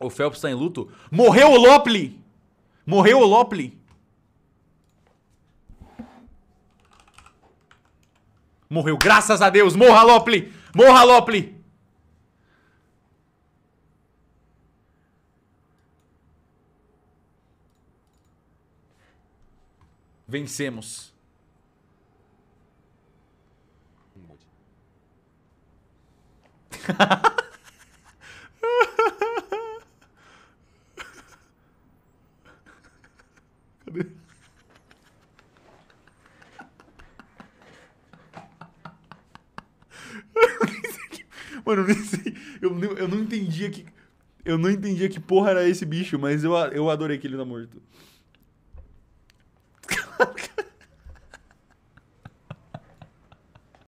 O Phelps está em luto. Morreu o Lopli! Morreu o Lopli! Morreu, graças a Deus! Morra, Lopli! Morra, Lopli! Vencemos. Cadê? Mano, eu nem sei. Eu, eu não entendia que. Eu não entendia que porra era esse bicho, mas eu, eu adorei que ele tá morto.